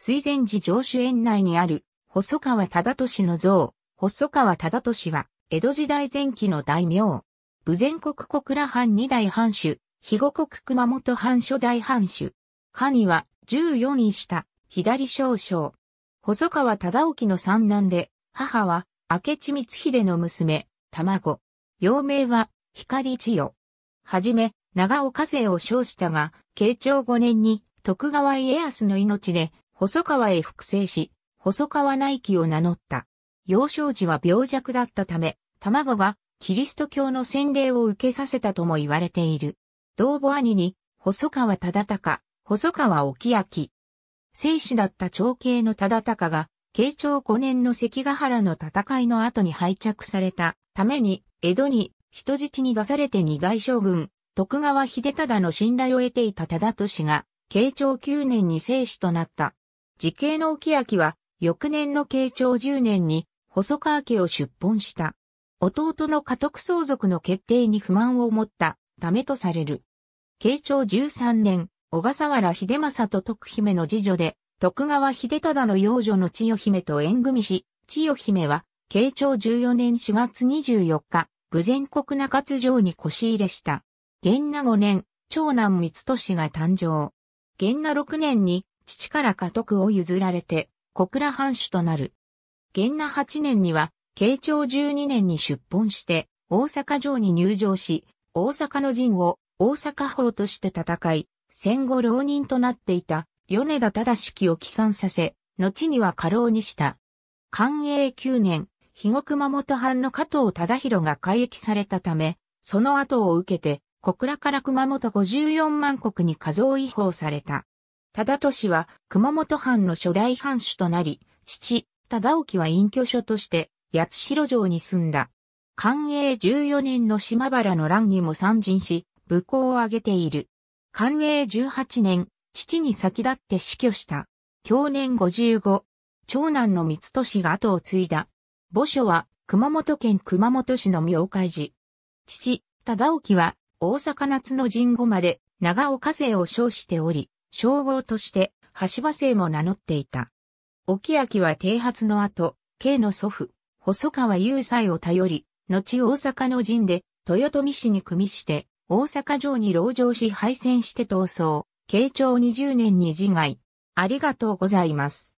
水前寺上主園内にある、細川忠俊の像、細川忠俊は、江戸時代前期の大名。武前国小倉藩二代藩主、肥後国熊本藩初代藩主。には、14位下、左少将。細川忠興の三男で、母は、明智光秀の娘、卵。幼名は、光千代。はじめ、長岡勢を称したが、慶長5年に、徳川家康の命で細川へ複製し、細川内記を名乗った。幼少時は病弱だったため、卵がキリスト教の洗礼を受けさせたとも言われている。同母兄に、細川忠敬、細川沖明。生死だった長兄の忠敬が、慶長5年の関ヶ原の戦いの後に敗着されたために、江戸に人質に出されて二外将軍、徳川秀忠の信頼を得ていた忠俊が、慶長9年に生死となった。時系の沖明は、翌年の慶長10年に、細川家を出奔した。弟の家督相続の決定に不満を持ったためとされる。慶長13年、小笠原秀政と徳姫の次女で、徳川秀忠の養女の千代姫と縁組し、千代姫は、慶長14年4月24日、武前国中津城に腰入れした。元那5年、長男三俊が誕生。元那6年に、父から家督を譲られて、小倉藩主となる。元那8年には、慶長12年に出奔して、大阪城に入城し、大阪の陣を大阪法として戦い、戦後浪人となっていた米田忠式を起算させ、後には過労にした。寛永9年、肥後熊本藩の加藤忠宏が改役されたため、その後を受けて、小倉から熊本54万国に数を違法された。忠俊は熊本藩の初代藩主となり、父、忠興は隠居所として八代城に住んだ。寛永14年の島原の乱にも参陣し、武功を挙げている。寛永18年、父に先立って死去した。去年55。長男の三利が後を継いだ。墓所は熊本県熊本市の妙海寺。父、忠興は大阪夏の神後まで長岡勢を称しており、称号として、橋場生も名乗っていた。沖明は帝発の後、慶の祖父、細川雄斎を頼り、後大阪の陣で、豊臣氏に組みして、大阪城に籠城し敗戦して逃走、慶長20年に自害。ありがとうございます。